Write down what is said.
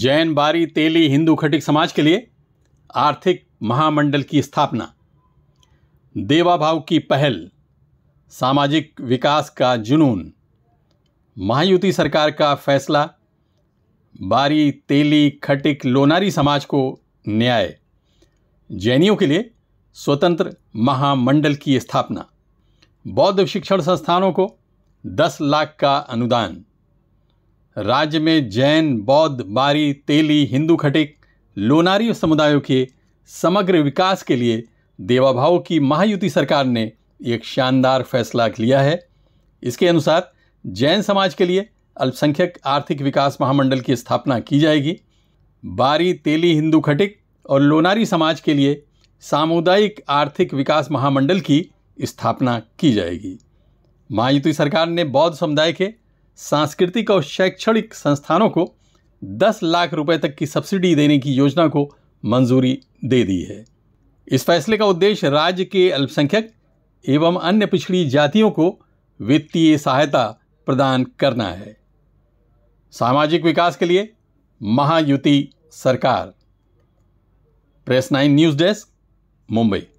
जैन बारी तेली हिंदू खटिक समाज के लिए आर्थिक महामंडल की स्थापना देवाभाव की पहल सामाजिक विकास का जुनून महायुति सरकार का फैसला बारी तेली खटिक लोनारी समाज को न्याय जैनियों के लिए स्वतंत्र महामंडल की स्थापना बौद्ध शिक्षण संस्थानों को 10 लाख का अनुदान राज्य में जैन बौद्ध बारी तेली हिंदू खटिक लोनारी समुदायों के समग्र विकास के लिए देवाभाव की महायुति सरकार ने एक शानदार फैसला लिया है इसके अनुसार जैन समाज के लिए अल्पसंख्यक आर्थिक विकास महामंडल की स्थापना की जाएगी बारी तेली हिंदू खटिक और लोनारी समाज के लिए सामुदायिक आर्थिक विकास महामंडल की स्थापना की जाएगी महायुति सरकार ने बौद्ध समुदाय के सांस्कृतिक और शैक्षणिक संस्थानों को 10 लाख रुपए तक की सब्सिडी देने की योजना को मंजूरी दे दी है इस फैसले का उद्देश्य राज्य के अल्पसंख्यक एवं अन्य पिछड़ी जातियों को वित्तीय सहायता प्रदान करना है सामाजिक विकास के लिए महायुति सरकार press nine news desk Mumbai